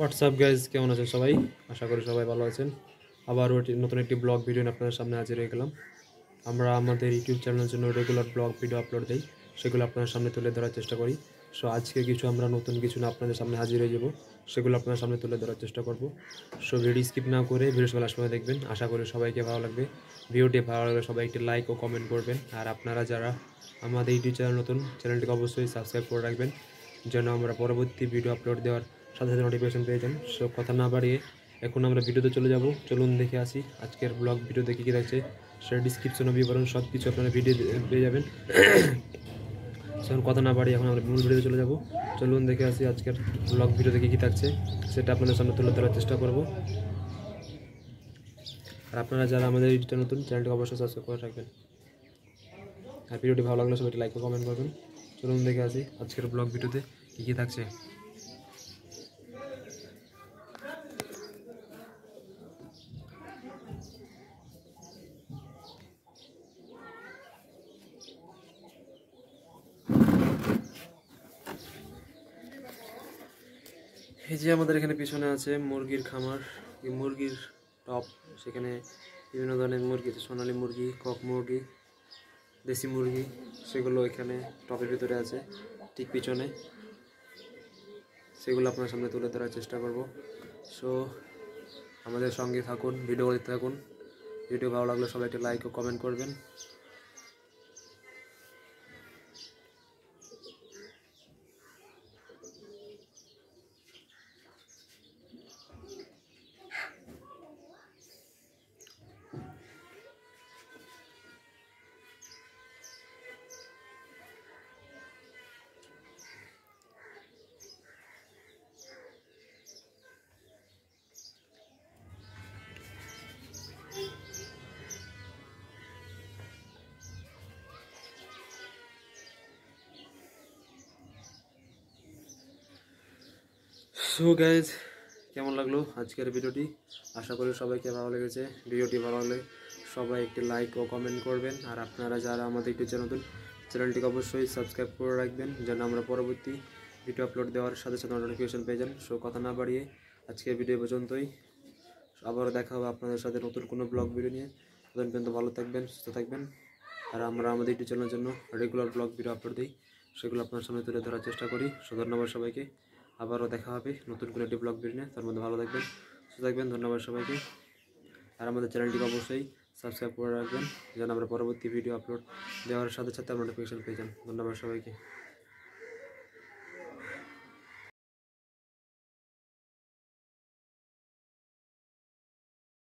WhatsApp guys কেমন আছেন সবাই আশা করি সবাই ভালো আছেন আবারও নতুন একটি ব্লগ ভিডিও আপনাদের সামনে হাজির হয়ে গেলাম আমরা আমাদের ইউটিউব চ্যানেলের জন্য রেগুলার ব্লগ ভিডিও আপলোড দিই সেগুলো আপনাদের সামনে তুলে ধরার চেষ্টা করি সো আজকে কিছু আমরা নতুন কিছু না আপনাদের সামনে হাজির হয়ে যাবো সেগুলো আপনাদের সামনে তুলে ধরার চেষ্টা করব সো ভিডিও স্কিপ না করে ভিডিও সবার সময় দেখবেন আশা করি সবাইকে ভালো লাগবে ভিডিওটি ভালো লাগলে সবাই একটি লাইক ও কমেন্ট করবেন আর আপনারা যারা আমাদের ইউটিউব চ্যানেল নতুন চ্যানেলটিকে অবশ্যই সাবস্ক্রাইব করে রাখবেন যেন আমরা পরবর্তী ভিডিও আপলোড দেওয়ার সাথে সাথে নোটিফিকেশান পেয়ে যান সব কথা না বাড়িয়ে এখন আমরা ভিডিওতে চলে যাব চলুন দেখে আসি আজকের ব্লগ ভিডিও দেখে কী রাখছে সেটা ডিসক্রিপশনে ও বিবরণ সব কিছু আপনারা ভিডিও পেয়ে যাবেন সেখানে কথা না বাড়িয়ে এখন আমরা মূল ভিডিওতে চলে যাব চলুন দেখে আসি আজকের ব্লগ ভিডিও দেখে কী থাকছে সেটা আপনাদের সামনে তুলে ধরার চেষ্টা করব আর আপনারা যারা আমাদের ইউটিউবটা নতুন চ্যানেলটি অবশ্যই সাবস্ক্রাইব করে রাখবেন আর ভিডিওটি ভালো লাগলে সবাই লাইক ও কমেন্ট করবেন চলুন দেখে আসি আজকের ব্লগ ভিডিওতে কী কী থাকছে এই যে আমাদের এখানে পিছনে আছে মুরগির খামার মুরগির টপ সেখানে বিভিন্ন ধরনের মুরগি আছে সোনালি মুরগি কক মুরগি দেশি মুরগি সেগুলো এখানে টপের ভিতরে আছে ঠিক পিছনে সেগুলো আপনার সামনে তুলে ধরার চেষ্টা করব সো আমাদের সঙ্গে থাকুন ভিডিও করতে থাকুন ভিডিও ভালো লাগলে সবাই একটা লাইক ও কমেন্ট করবেন সো গাইজ কেমন লাগলো আজকের ভিডিওটি আশা করি সবাইকে ভালো লেগেছে ভিডিওটি ভালো হলে সবাই একটি লাইক ও কমেন্ট করবেন আর আপনারা যারা আমাদের একটু নতুন চ্যানেলটিকে অবশ্যই সাবস্ক্রাইব করে রাখবেন যেন আমরা পরবর্তী ভিডিও আপলোড দেওয়ার সাথে সাথে নোটিফিকেশন পেয়ে যান সো কথা না বাড়িয়ে আজকের ভিডিও পর্যন্তই আবারও দেখা হবে আপনাদের সাথে নতুন কোনো ব্লগ ভিডিও নিয়ে তখন পর্যন্ত ভালো থাকবেন সুস্থ থাকবেন আর আমরা আমাদের ইউটিউব চ্যানেলের জন্য রেগুলার ব্লগ ভিডিও আপলোড দিই সেগুলো আপনার সামনে তুলে ধরার চেষ্টা করি সো ধন্যবাদ সবাইকে আবারও দেখা হবে নতুন করে একটি ব্লগ নিয়ে তার মধ্যে ভালো থাকবেন সুস্থ থাকবেন ধন্যবাদ সবাইকে আর আমাদের চ্যানেলটিকে অবশ্যই সাবস্ক্রাইব করে রাখবেন যেন আমরা পরবর্তী ভিডিও আপলোড দেওয়ার সাথে সাথে আমরা নোটিফিকেশন পেয়ে যান ধন্যবাদ সবাইকে